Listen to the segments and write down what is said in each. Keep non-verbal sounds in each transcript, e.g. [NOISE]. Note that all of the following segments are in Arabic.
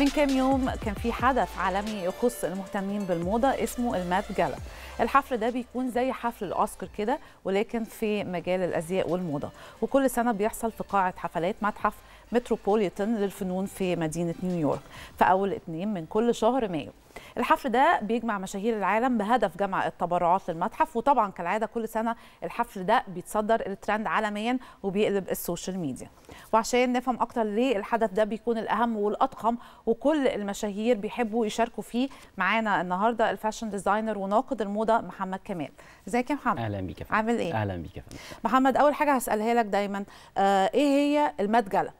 من كام يوم كان في حدث عالمي يخص المهتمين بالموضة اسمه المات جالا الحفل ده بيكون زي حفل الأوسكار كده ولكن في مجال الأزياء والموضة وكل سنة بيحصل في قاعة حفلات متحف متروبوليتان للفنون في مدينة نيويورك في أول اثنين من كل شهر مايو الحفل ده بيجمع مشاهير العالم بهدف جمع التبرعات للمتحف وطبعا كالعاده كل سنه الحفل ده بيتصدر الترند عالميا وبيقلب السوشيال ميديا وعشان نفهم اكتر ليه الحدث ده بيكون الاهم والاضخم وكل المشاهير بيحبوا يشاركوا فيه معانا النهارده الفاشن ديزاينر وناقد الموضه محمد كمال ازيك يا محمد اهلا بيك يا فندم عامل ايه اهلا بيك يا فندم محمد اول حاجه هسالها لك دايما آه ايه هي المتجله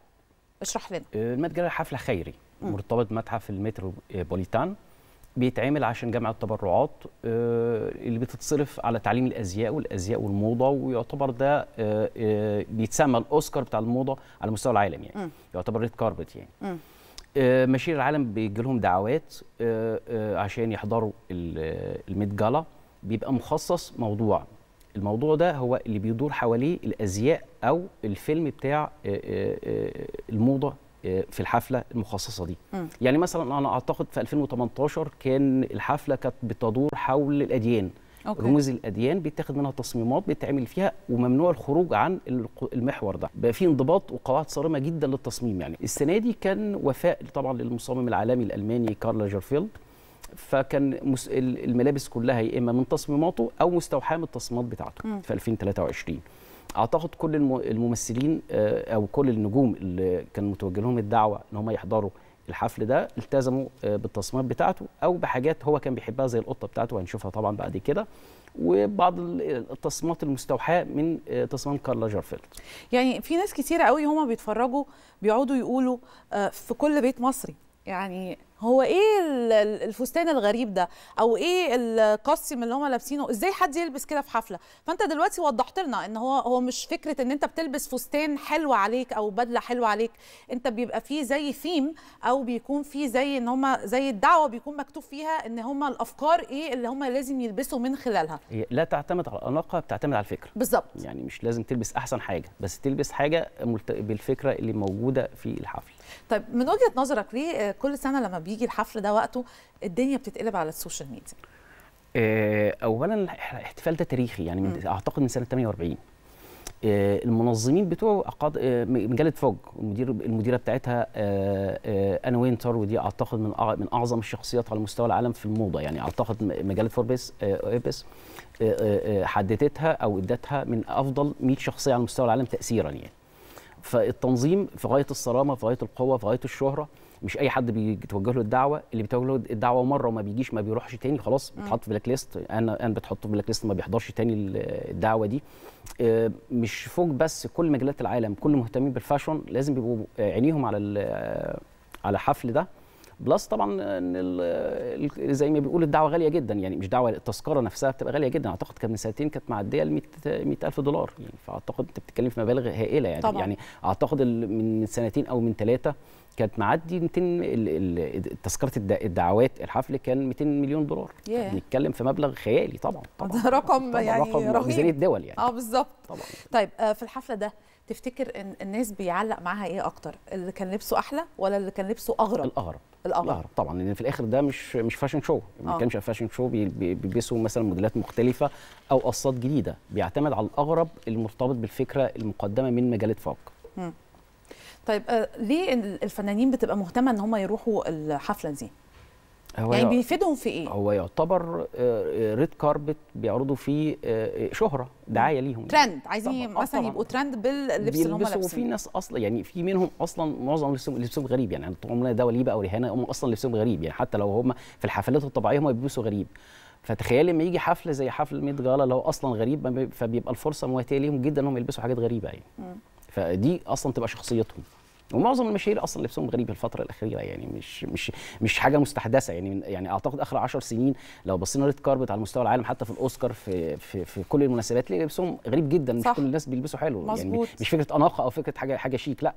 اشرح لنا آه، الميت حفله خيري مرتبط متحف المتروبوليتان بيتعمل عشان جمع التبرعات آه، اللي بتتصرف على تعليم الازياء والازياء والموضه ويعتبر ده آه، بيتسمى الاوسكار بتاع الموضه على مستوى العالم يعني م. يعتبر ريد كاربت يعني م. العالم بيجي لهم دعوات عشان يحضروا الميت جالا بيبقى مخصص موضوع الموضوع ده هو اللي بيدور حواليه الازياء او الفيلم بتاع آه، آه، آه، الموضه في الحفله المخصصه دي م. يعني مثلا انا اعتقد في 2018 كان الحفله كانت بتدور حول الاديان أوكي. رموز الاديان بيتاخد منها تصميمات بيتعمل فيها وممنوع الخروج عن المحور ده بقى في انضباط وقواعد صارمه جدا للتصميم يعني السنه دي كان وفاء طبعا للمصمم العالمي الالماني كارل جيرفيلد فكان الملابس كلها يا اما من تصميماته او مستوحاه من التصميمات بتاعته مم. في 2023 اعتقد كل الممثلين آه، او كل النجوم اللي كان متوجه لهم الدعوه ان هم يحضروا الحفل ده التزموا آه، بالتصميمات بتاعته او بحاجات هو كان بيحبها زي القطه بتاعته هنشوفها طبعا بعد كده وبعض التصميمات المستوحاه من آه، تصميم كارلا جارفيلد. يعني في ناس كثيره قوي هما بيتفرجوا بيقعدوا يقولوا في كل بيت مصري يعني هو ايه الفستان الغريب ده او ايه القصيم اللي هم لابسينه ازاي حد يلبس كده في حفله فانت دلوقتي وضحت لنا ان هو هو مش فكره ان انت بتلبس فستان حلو عليك او بدله حلوه عليك انت بيبقى فيه زي ثيم او بيكون فيه زي ان هم زي الدعوه بيكون مكتوب فيها ان هم الافكار ايه اللي هم لازم يلبسوا من خلالها لا تعتمد على الاناقه بتعتمد على الفكره بالظبط يعني مش لازم تلبس احسن حاجه بس تلبس حاجه بالفكره اللي موجوده في الحفل طيب من وجهه نظرك ليه كل سنه لما بيجي الحفل ده وقته الدنيا بتتقلب على السوشيال ميديا آه، اولا الاحتفال ده تاريخي يعني من اعتقد من سنه 48 آه، المنظمين بتوعه أقاد... مجله آه، فوج المدير المديره بتاعتها انا وينتر ودي اعتقد من من اعظم الشخصيات على مستوى العالم في الموضه يعني اعتقد مجله فوربس ايبس حددتها او ادتها من افضل 100 شخصيه على مستوى العالم تاثيرا يعني فالتنظيم في غايه الصرامه في غايه القوه في غايه الشهره مش اي حد بيتوجه له الدعوه اللي بيتوجه له الدعوه مره وما بيجيش ما بيروحش تاني خلاص بيتحط في بلاك ليست انا انا بتحط في بلاك ليست ما بيحضرش تاني الدعوه دي آه، مش فوق بس كل مجلات العالم كل مهتمين بالفاشون لازم بيبقوا عينيهم على على الحفل ده بلس طبعا ان زي ما بيقول الدعوه غاليه جدا يعني مش دعوه التذكره نفسها بتبقى غاليه جدا اعتقد كان من سنتين كانت معديه ال 100000 دولار يعني فاعتقد انت بتتكلم في مبالغ هائله يعني طبعا. يعني اعتقد من سنتين او من ثلاثه كانت معدي 200 تذكره الدعوات الحفل كان 200 مليون دولار yeah. بنتكلم في مبلغ خيالي طبعا طبعا ده [LAUGHS] رقم طبعا يعني رقم رهيب ميزانيه الدول يعني اه بالظبط طبعا طيب آه، في الحفله ده تفتكر ان الناس بيعلق معاها ايه اكتر اللي كان لبسه احلى ولا اللي كان لبسه اغرب الاغرب الاغرب, طبعا لان في الاخر ده مش مش فاشن شو ما آه. كانش فاشن شو بيلبسوا مثلا موديلات مختلفه او قصات جديده بيعتمد على الاغرب المرتبط بالفكره المقدمه من مجله فوق طيب آه، ليه الفنانين بتبقى مهتمه ان هم يروحوا الحفله دي هو يعني بيفيدهم في ايه؟ هو يعتبر ريد آه، كاربت آه، بيعرضوا فيه آه، شهره دعايه ليهم ترند عايزين مثلا يبقوا ترند باللبس اللي هم لابسينه وفي ناس اصلا يعني في منهم اصلا معظم لبسهم لبسهم غريب يعني طعم عمرنا ده وليبه او ورهانه هم اصلا لبسهم غريب يعني حتى لو هم في الحفلات الطبيعيه هم بيلبسوا غريب فتخيل لما يجي حفل زي حفل ميت جالا اللي هو اصلا غريب فبيبقى الفرصه مواتيه ليهم جدا انهم يلبسوا حاجات غريبه يعني م. فدي اصلا تبقى شخصيتهم ومعظم المشاهير اصلا لبسهم غريب الفتره الاخيره يعني مش مش مش حاجه مستحدثه يعني يعني اعتقد اخر 10 سنين لو بصينا ريد كاربت على مستوى العالم حتى في الاوسكار في في, في كل المناسبات ليه لبسهم غريب جدا مش صح. كل الناس بيلبسوا حلو مزبوط. يعني مش فكره اناقه او فكره حاجه حاجه شيك لا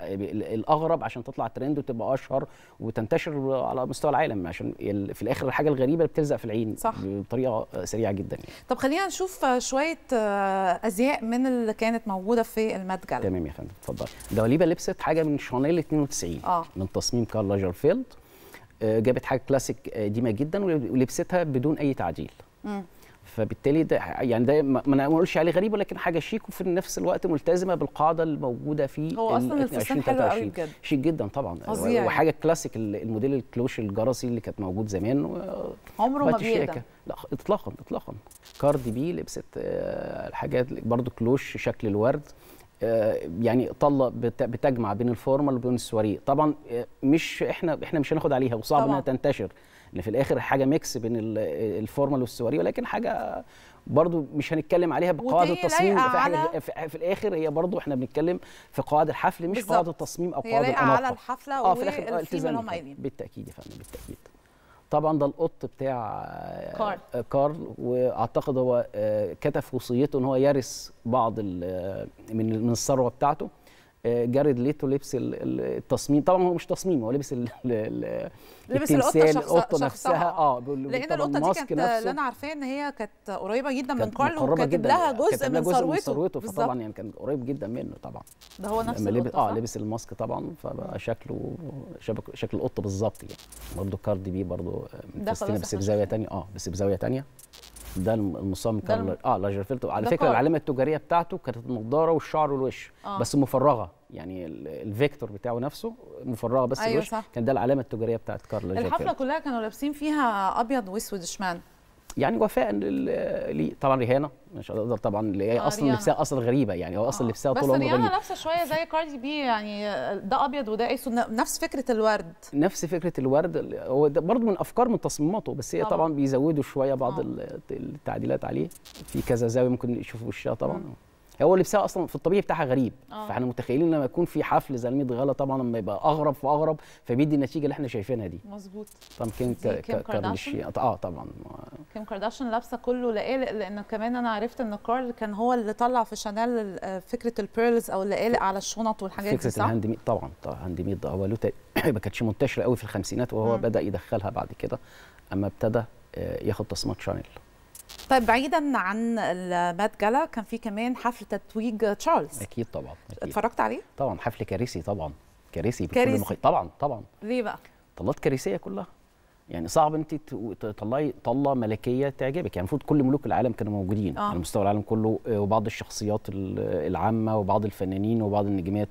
الاغرب عشان تطلع ترند وتبقى اشهر وتنتشر على مستوى العالم عشان في الاخر الحاجه الغريبه اللي بتلزق في العين صح. بطريقه سريعه جدا يعني. طب خلينا نشوف شويه آه، ازياء من اللي كانت موجوده في المتجر تمام يا فندم اتفضل دواليبه لبست حاجه من شون الصناعيه ال 92 آه. من تصميم كارل لاجرفيلد آه، جابت حاجه كلاسيك قديمه آه، جدا ولبستها بدون اي تعديل م. فبالتالي ده يعني ده ما اقولش عليه غريب ولكن حاجه شيك وفي نفس الوقت ملتزمه بالقاعده الموجوده في هو اصلا الفستان حلو قوي بجد شيك جدا طبعا فظيع وحاجه كلاسيك الموديل الكلوش الجرسي اللي كانت موجود زمان عمره ما بيقدم لا اطلاقا اطلاقا كاردي بي لبست آه، الحاجات برضو كلوش شكل الورد آه، يعني طله بتجمع بين الفورمال وبين السواريه طبعا آه، مش احنا احنا مش هناخد عليها وصعب انها تنتشر ان في الاخر حاجه ميكس بين الفورمال والسواريه ولكن حاجه برضو مش هنتكلم عليها بقواعد التصميم في, في, في الاخر هي برضو احنا بنتكلم في قواعد الحفل مش قواعد التصميم او قواعد الاناقه على الحفله آه، والالتزام هم قايلين بالتاكيد يا فندم بالتاكيد طبعا ده القط بتاع كارل كارل آه، واعتقد هو آه، كتف وصيته ان هو يرث بعض آه، من الثروه بتاعته آه، جارد ليتو لبس التصميم طبعا هو مش تصميم هو لبس ال لبس القطه القطه نفسها اه لان القطه دي كانت اللي انا عارفاه ان هي كانت قريبه جدا من كارل وكاتب لها جزء من جزء ثروته من ثروته فطبعا يعني كان قريب جدا منه طبعا ده هو نفس لبس اه لبس الماسك طبعا فبقى شكله شبك شكل القطه بالظبط يعني برضه كارد بي برضه آه، متسمه بس بزاويه ثانيه اه بس بزاويه ثانيه ده المصمم كان اه لاجرفيلد على فكره العلامه التجاريه بتاعته كانت النضاره والشعر والوش آه. بس مفرغه يعني الفيكتور بتاعه نفسه مفرغه بس أيوة الوش صح. كان ده العلامه التجاريه بتاعت كارل لاجرفيلد الحفله كلها كانوا لابسين فيها ابيض واسود اشمعنى يعني وفاء ليه طبعا ريهانه مش هتقدر طبعا اللي هي آه اصلا لبسها اصلا غريبه يعني هو اصلا آه. لبسها طول عمره غريب بس نفسها شويه زي كاردي بي يعني ده ابيض وده اسود نفس فكره الورد نفس فكره الورد هو ده برضه من افكار من تصميماته بس هي طبعا, طبعاً بيزودوا شويه بعض آه. التعديلات عليه في كذا زاويه ممكن يشوفوا وشها طبعا م. هو لبسها اصلا في الطبيعي بتاعها غريب أوه. فاحنا متخيلين لما يكون في حفل زلميد غلا طبعا لما يبقى اغرب فاغرب فبيدي النتيجه اللي احنا شايفينها دي مظبوط طب كيم كارداشيان آه،, اه طبعا كيم كارداشيان لابسه كله لقالق لان كمان انا عرفت ان كارل كان هو اللي طلع في شانيل آه، فكره البيرلز او اللقالق على الشنط والحاجات دي صح؟ فكره الهاند ميد طبعا الهاند ميد ده هو له [COUGHS] ما كانتش منتشره قوي في الخمسينات وهو م. بدا يدخلها بعد كده اما ابتدى آه، ياخد تصميمات شانيل طيب بعيدا عن المات جالا كان في كمان حفل تتويج تشارلز اكيد طبعا أكيد. اتفرجت عليه طبعا حفل كارثي طبعا كارثي كارثي طبعا طبعا ليه بقى طلات كارثيه كلها يعني صعب انت تطلعي طله ملكيه تعجبك يعني المفروض كل ملوك العالم كانوا موجودين آه. على مستوى العالم كله آه، وبعض الشخصيات العامه وبعض الفنانين وبعض النجمات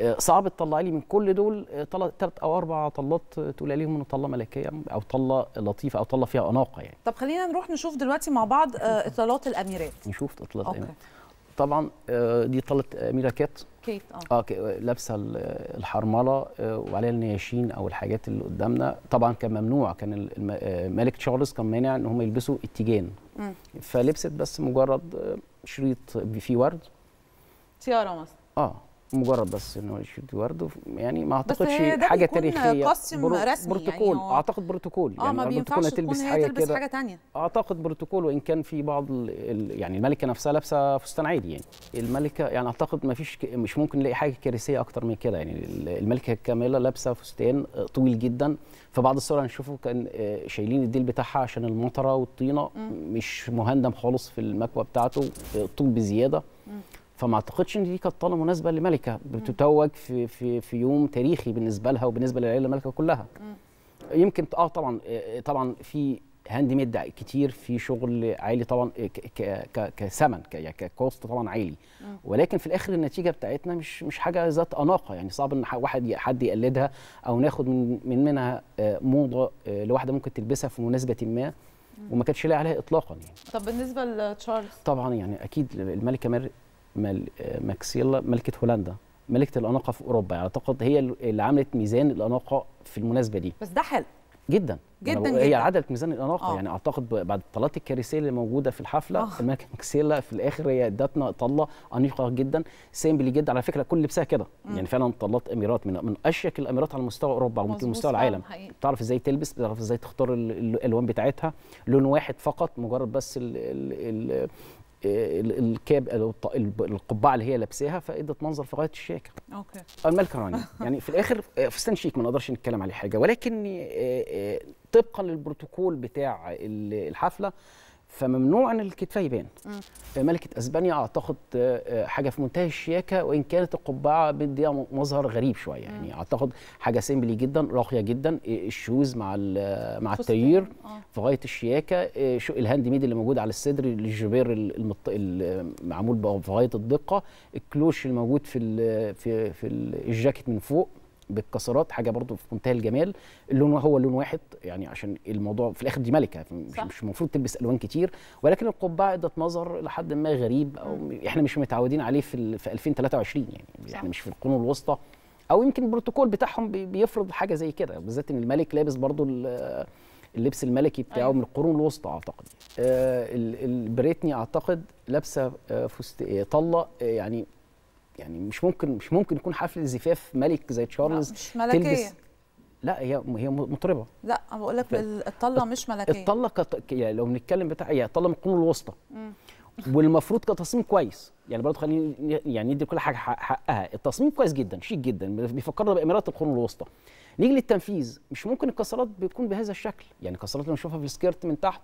آه، صعب تطلع لي من كل دول ثلاث آه، او اربع طلات تقول عليهم انه طله ملكيه او طله لطيفه او طله فيها اناقه يعني طب خلينا نروح نشوف دلوقتي مع بعض آه، اطلالات الاميرات نشوف اطلالات الاميرات طبعا دي طله اميره كيت كيت اه, آه لابسه الحرمله وعليها النياشين او الحاجات اللي قدامنا طبعا كان ممنوع كان الملك تشارلز كان مانع ان هم يلبسوا التيجان فلبست بس مجرد شريط فيه ورد تياره مثلا اه مجرد بس انه يشد ورده يعني ما اعتقدش حاجه تاريخيه قسم برو... رسمي يعني، بروتوكول يعني اعتقد بروتوكول آه، يعني اه ما بينفعش تلبس حاجه تلبس حاجه ثانيه اعتقد بروتوكول وان كان في بعض يعني الملكه نفسها لابسه فستان عادي يعني الملكه يعني اعتقد ما فيش مش ممكن نلاقي حاجه كارثيه اكتر من كده يعني الملكه كاميلا لابسه فستان طويل جدا في بعض الصور هنشوفه كان آه، شايلين الديل بتاعها عشان المطره والطينه مش مهندم خالص في المكوى بتاعته طول بزياده م. فما اعتقدش ان دي كانت طاله مناسبه لملكه بتتوج في في في يوم تاريخي بالنسبه لها وبالنسبه للعيله الملكه كلها يمكن اه طبعا آه، آه، طبعا في هاند ميد كتير في شغل عالي طبعا آه، كثمن يعني ككوست طبعا عالي ولكن في الاخر النتيجه بتاعتنا مش مش حاجه ذات اناقه يعني صعب ان واحد حد يقلدها او ناخد من, من منها موضه لواحده ممكن تلبسها في مناسبه ما وما كانتش لاقيه عليها اطلاقا يعني. طب بالنسبه لتشارلز طبعا يعني اكيد الملكه ماري ماكسيلا ملكه هولندا ملكه الاناقه في اوروبا يعني اعتقد هي اللي عملت ميزان الاناقه في المناسبه دي بس ده حلو جدا جدا هي جداً. عدلت ميزان الاناقه آه. يعني اعتقد بعد الطلات الكارثيه اللي موجوده في الحفله آه. الملكه ماكسيلا في الاخر هي ادتنا طله انيقه جدا سيمبلي جدا على فكره كل لبسها كده يعني فعلا طلات اميرات من من اشيك الاميرات على مستوى اوروبا على مستوى العالم حقيقي. بتعرف ازاي تلبس بتعرف ازاي تختار الالوان بتاعتها لون واحد فقط مجرد بس الـ الـ الـ آه، الكاب القبعه اللي هي لابساها فادت منظر في غايه الشياكه. اوكي. الملكه رانيا [LAUGHS] يعني في الاخر آه، فستان شيك ما نقدرش نتكلم عليه حاجه ولكن آه، طبقا للبروتوكول بتاع الحفله فممنوع ان الكتفه يبان ملكه اسبانيا اعتقد آه، آه، حاجه في منتهى الشياكه وان كانت القبعه بديها مظهر غريب شويه يعني اعتقد حاجه سيمبلي جدا راقيه جدا آه، الشوز مع مع التيير في غايه الشياكه الهاند ميد اللي موجود على الصدر الجبير المعمول في غايه الدقه الكلوش اللي موجود في في في الجاكيت من فوق بالكسرات حاجه برضو في منتهى الجمال اللون هو لون واحد يعني عشان الموضوع في الاخر دي ملكه مش, مش المفروض تلبس الوان كتير ولكن القبعه ادت نظر لحد ما غريب او احنا مش متعودين عليه في في 2023 يعني صح. احنا مش في القرون الوسطى او يمكن البروتوكول بتاعهم بيفرض حاجه زي كده بالذات ان الملك لابس برضو اللبس الملكي بتاعه أيوة. من القرون الوسطى اعتقد آه البريتني اعتقد لابسه آه، فست طله آه، يعني يعني مش ممكن مش ممكن يكون حفل زفاف ملك زي تشارلز مش ملكيه تلبس لا هي هي مطربه لا انا بقول لك الطله مش ملكيه الطله كت... يعني لو بنتكلم بتاع هي طله من القرون الوسطى والمفروض كتصميم كويس يعني برضه خلينا يعني ندي كل حاجه حقها التصميم كويس جدا شيك جدا بيفكرنا بامارات القرون الوسطى نيجي للتنفيذ مش ممكن الكسرات بتكون بهذا الشكل يعني الكسرات اللي نشوفها في السكيرت من تحت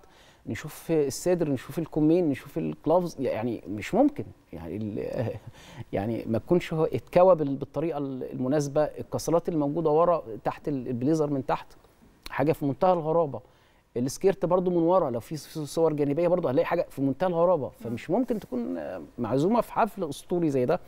نشوف الصدر نشوف الكمين نشوف الكلافز يعني مش ممكن يعني [LAUGHS] يعني ما تكونش اتكوى بالطريقه المناسبه الكسرات الموجوده ورا تحت البليزر من تحت حاجه في منتهى الغرابه السكيرت برضو من ورا لو في صور جانبيه برضو هنلاقي حاجه في منتهى الغرابه فمش ممكن تكون معزومه في حفل اسطوري زي ده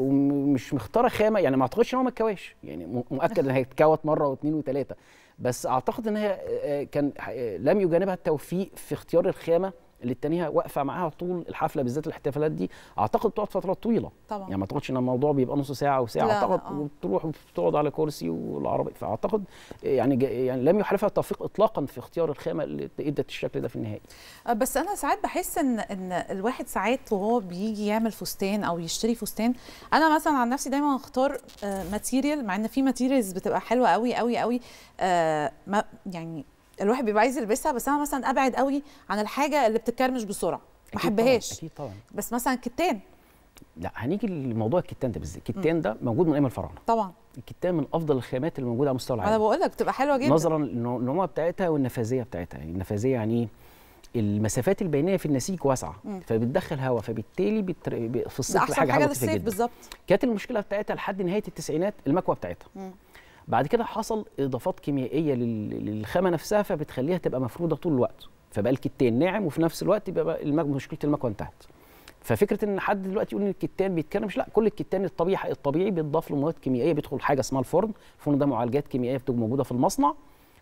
ومش مختاره خامه يعني ما اعتقدش ان هو ما اتكواش يعني مؤكد ان هيتكوت مره واثنين وثلاثه بس اعتقد ان هي كان لم يجانبها التوفيق في اختيار الخامه اللي التانية واقفه معاها طول الحفله بالذات الاحتفالات دي اعتقد تقعد فترات طويله طبعا يعني ما اعتقدش ان الموضوع بيبقى نص ساعه وساعه لا اعتقد آه. وبتروح وبتقعد على كرسي والعربي فاعتقد يعني يعني لم يحالفها التوفيق اطلاقا في اختيار الخامه اللي ادت الشكل ده في النهايه آه، بس انا ساعات بحس ان ان الواحد ساعات وهو بيجي يعمل فستان او يشتري فستان انا مثلا عن نفسي دايما اختار آه، ماتيريال مع ان في ماتيريالز بتبقى حلوه قوي قوي قوي آه، يعني الواحد بيبقى عايز يلبسها بس انا مثلا ابعد قوي عن الحاجه اللي بتتكرمش بسرعه ما احبهاش اكيد طبعا بس مثلا كتان لا هنيجي لموضوع الكتان ده بالذات الكتان ده موجود من ايام الفراعنه طبعا الكتان من افضل الخامات اللي موجوده على مستوى العالم انا بقول لك بتبقى حلوه جدا نظرا للنعومه بتاعتها والنفاذيه بتاعتها يعني النفاذيه يعني ايه المسافات البينيه في النسيج واسعه فبتدخل هواء فبالتالي بتر... في الصيف حاجه حاجه للصيف بالظبط كانت المشكله بتاعتها لحد نهايه التسعينات المكوى بتاعتها مم. بعد كده حصل اضافات كيميائيه للخامه نفسها فبتخليها تبقى مفروده طول الوقت فبقى الكتان ناعم وفي نفس الوقت يبقى مشكله المكوى انتهت ففكره ان حد دلوقتي يقول ان الكتان بيتكلمش لا كل الكتان الطبيعي الطبيعي بيتضاف له مواد كيميائيه بيدخل حاجه اسمها الفرن الفرن ده معالجات كيميائيه بتبقى موجوده في المصنع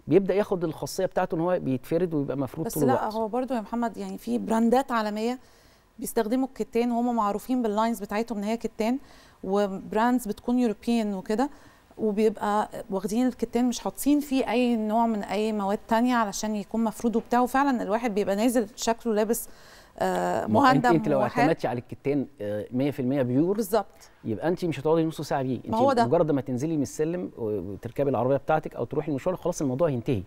بيبدا ياخد الخاصيه بتاعته ان هو بيتفرد ويبقى مفروض طول الوقت بس لا هو برضو يا محمد يعني في براندات عالميه بيستخدموا الكتان وهم معروفين باللاينز بتاعتهم ان هي كتان وبراندز بتكون يوروبيان وكده وبيبقى واخدين الكتان مش حاطين فيه اي نوع من اي مواد تانية علشان يكون مفروض وبتاع وفعلا الواحد بيبقى نازل شكله لابس آه، مهندم انت لو اعتمدتي على الكتان 100% آه، بيور بالظبط يبقى انت مش هتقعدي نص ساعه بيه انت مجرد ما تنزلي من السلم وتركبي العربيه بتاعتك او تروحي المشوار خلاص الموضوع هينتهي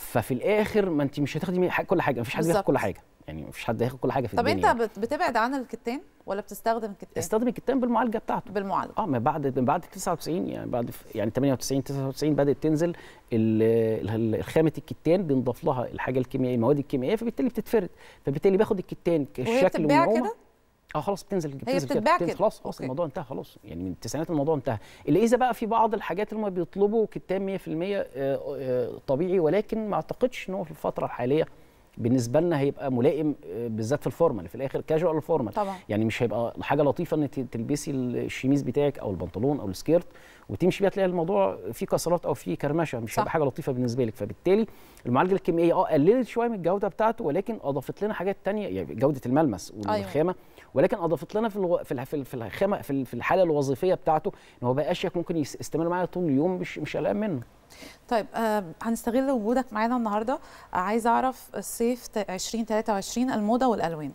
ففي الاخر ما انت مش هتاخدي كل حاجه مفيش حد بياخد كل حاجه يعني مفيش حد هياخد كل حاجه في طب الدنيا طب انت يعني. بتبعد عن الكتان ولا بتستخدم الكتان؟ استخدم الكتان بالمعالجه بتاعته بالمعالجه اه ما بعد بعد 99 يعني بعد يعني 98 99 بدات تنزل خامه الكتان بينضاف لها الحاجه الكيميائيه المواد الكيميائيه فبالتالي بتتفرد فبالتالي باخد الكتان كشكل وهي بتتباع كده؟ اه خلاص بتنزل هي بتتباع كده خلاص خلاص أوكي. الموضوع انتهى خلاص يعني من التسعينات الموضوع انتهى اذا بقى في بعض الحاجات اللي هم بيطلبوا كتاب 100% آه، آه، طبيعي ولكن ما اعتقدش ان هو في الفتره الحاليه بالنسبه لنا هيبقى ملائم آه، بالذات في الفورمال في الاخر كاجوال الفورمال طبعا. يعني مش هيبقى حاجه لطيفه ان تلبسي الشميز بتاعك او البنطلون او السكيرت وتمشي بيها تلاقي الموضوع فيه كسرات او فيه كرمشه مش هيبقى حاجه لطيفه بالنسبه لك فبالتالي المعالجه الكيميائيه اه قللت شويه من الجوده بتاعته ولكن اضافت لنا حاجات ثانيه يعني جوده الملمس والخامه أيوة. ولكن اضافت لنا في الو... في الح... في الخامه في الحاله الوظيفيه بتاعته ان هو بقاش ممكن يستمر معايا طول اليوم مش مش قلقان منه طيب آه هنستغل وجودك معانا النهارده آه عايزه اعرف الصيف 2023 الموضه والالوان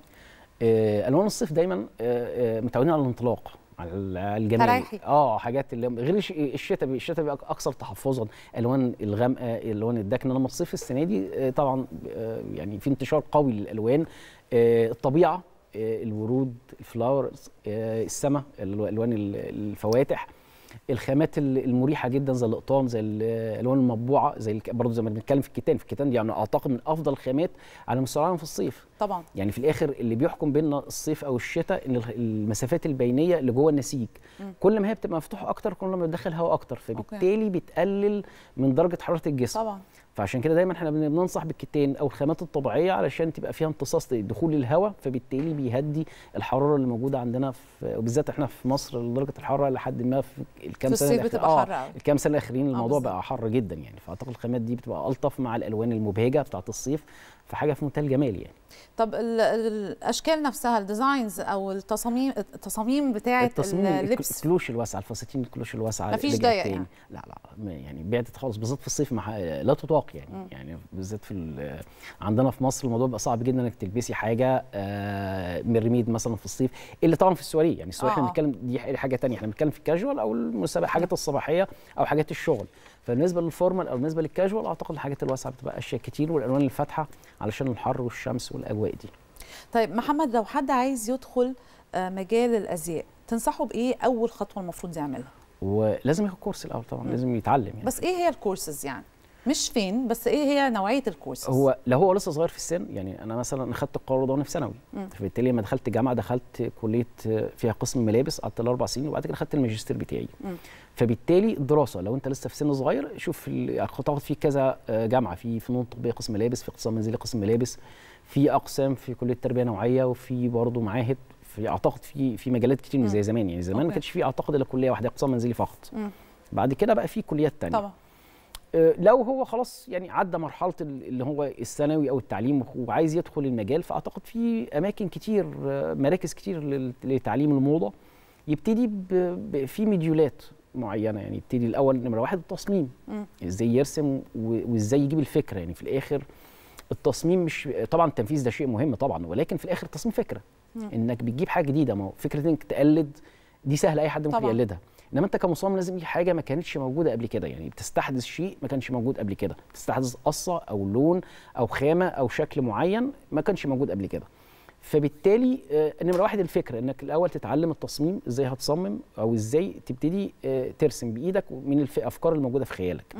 آه الوان الصيف دايما آه, آه، متعودين على الانطلاق على الجمال ترايحي اه حاجات اللي غير الشتاء الشتاء بيبقى اكثر تحفظا الوان الغامقه الوان الدكنه لما الصيف السنه دي آه، طبعا آه، يعني في انتشار قوي للالوان الطبيعه الورود الفلاورز السماء الوان الفواتح الخامات المريحه جدا زي الاقطام زي الالوان المطبوعه زي برضه زي ما بنتكلم في الكتان في الكتان دي يعني اعتقد من افضل الخامات على مستوى العالم في الصيف طبعا يعني في الاخر اللي بيحكم بيننا الصيف او الشتاء المسافات البينيه اللي جوه النسيج م. كل ما هي بتبقى مفتوحه اكتر كل ما بتدخل هواء اكتر فبالتالي أوكي. بتقلل من درجه حراره الجسم طبعا فعشان كده دايما احنا بننصح بالكتان او الخامات الطبيعيه علشان تبقى فيها امتصاص دخول الهواء فبالتالي بيهدي الحراره اللي موجوده عندنا في وبالذات احنا في مصر درجه الحراره لحد ما في الكام في سنه بتبقى آه حر الكام سنه الاخرين آه، الموضوع بقى حر جدا يعني فاعتقد الخامات دي بتبقى الطف مع الالوان المبهجه بتاعه الصيف فحاجه في منتهى الجمال يعني طب الاشكال نفسها الديزاينز او التصاميم التصاميم بتاعه اللبس الكلوش الواسعه الفساتين الكلوش الواسعه مفيش ضيق يعني لا لا يعني بعدت خالص بالذات في الصيف لا تطاق يعني م. يعني بالذات في عندنا في مصر الموضوع بيبقى صعب جدا انك تلبسي حاجه آه، مرميد مثلا في الصيف اللي طبعا في السواري يعني السواري آه. احنا آه. بنتكلم دي حاجه ثانيه احنا بنتكلم في الكاجوال او المسابقه حاجات الصباحيه او حاجات الشغل فبالنسبه للفورمال او بالنسبه للكاجوال اعتقد الحاجات الواسعه بتبقى اشياء كتير والالوان الفاتحه علشان الحر والشمس والاجواء دي طيب محمد لو حد عايز يدخل آه، مجال الازياء تنصحه بايه اول خطوه المفروض يعملها ولازم ياخد كورس الاول طبعا م. لازم يتعلم يعني. بس ايه هي الكورسز يعني مش فين بس ايه هي نوعيه الكورس هو لو هو لسه صغير في السن يعني انا مثلا اخذت القرار ده وانا في ثانوي فبالتالي لما دخلت جامعه دخلت كليه فيها قسم ملابس قعدت الاربع سنين وبعد كده اخذت الماجستير بتاعي م. فبالتالي الدراسه لو انت لسه في سن صغير شوف تاخد فيه كذا آه، جامعه في فنون تطبيقيه قسم ملابس في اقتصاد منزلي قسم ملابس في اقسام في كليه تربيه نوعيه وفي برضه معاهد في اعتقد في في مجالات كتير زي زمان يعني زمان ما كانش في اعتقد الا كليه واحده اقتصاد منزلي فقط م. بعد كده بقى في كليات ثانيه طبعا لو هو خلاص يعني عدى مرحله اللي هو الثانوي او التعليم وعايز يدخل المجال فاعتقد في اماكن كتير آه، مراكز كتير لتعليم الموضه يبتدي في مديولات معينه يعني يبتدي الاول نمره واحد التصميم ازاي يرسم وازاي يجيب الفكره يعني في الاخر التصميم مش طبعا التنفيذ ده شيء مهم طبعا ولكن في الاخر التصميم فكره انك بتجيب حاجه جديده ما هو فكره انك تقلد دي سهله اي حد ممكن طبعًا. يقلدها انما انت كمصمم لازم تجيب حاجه ما كانتش موجوده قبل كده يعني بتستحدث شيء ما كانش موجود قبل كده بتستحدث قصه او لون او خامه او شكل معين ما كانش موجود قبل كده فبالتالي آه، نمره واحد الفكره انك الاول تتعلم التصميم ازاي هتصمم او ازاي تبتدي آه، ترسم بايدك من الافكار الموجوده في خيالك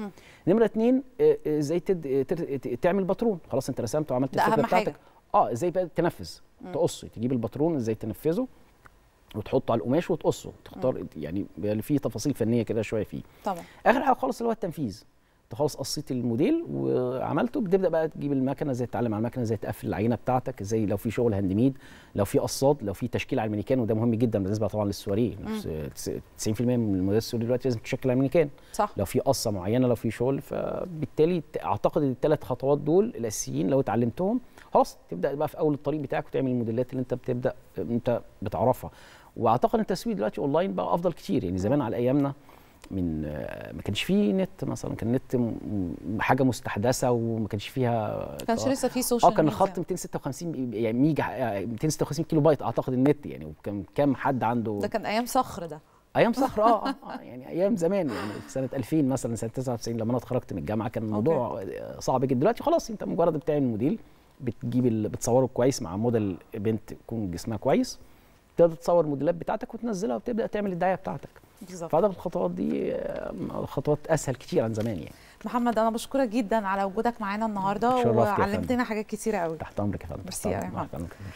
نمره اتنين آه، ازاي تد... تعمل باترون خلاص انت رسمت وعملت الفكره بتاعتك حاجة. اه ازاي بقى تنفذ تقص تجيب الباترون ازاي تنفذه وتحطه على القماش وتقصه تختار يعني في تفاصيل فنيه كده شويه فيه طبعا اخر حاجه خالص اللي هو التنفيذ انت خلاص قصيت الموديل وعملته بتبدا بقى تجيب المكنه ازاي تتعلم على المكنه ازاي تقفل العينه بتاعتك ازاي لو في شغل هاند ميد لو في قصاد لو في تشكيل على المينيكان وده مهم جدا بالنسبه طبعا للسواريه 90% من الموديل السواريه دلوقتي لازم تشكل على المينيكان صح لو في قصه معينه لو في شغل فبالتالي اعتقد الثلاث خطوات دول الاساسيين لو اتعلمتهم خلاص تبدا بقى في اول الطريق بتاعك وتعمل الموديلات اللي انت بتبدا انت بتعرفها واعتقد ان التسويق دلوقتي اونلاين بقى افضل كتير يعني زمان على ايامنا من آه، ما كانش فيه نت مثلا كان النت حاجه مستحدثه وما كانش فيها ما كانش لسه في سوشيال اه كان الخط 256 يعني ميجا 256 آه، كيلو بايت اعتقد النت يعني وكان كام حد عنده ده كان ايام صخر ده ايام صخر آه, آه, آه، يعني ايام زمان يعني سنه 2000 مثلا سنه 99 لما انا اتخرجت من الجامعه كان الموضوع صعب جدا دلوقتي خلاص انت مجرد بتعمل موديل بتجيب بتصوره كويس مع موديل بنت تكون جسمها كويس تقدر تصور الموديلات بتاعتك وتنزلها وتبدا تعمل الدعايه بتاعتك بالظبط فعدم الخطوات دي خطوات اسهل كتير عن زمان يعني محمد انا بشكرك جدا على وجودك معانا النهارده وعلمتنا حاجات كتيره قوي تحت امرك يا فندم ميرسي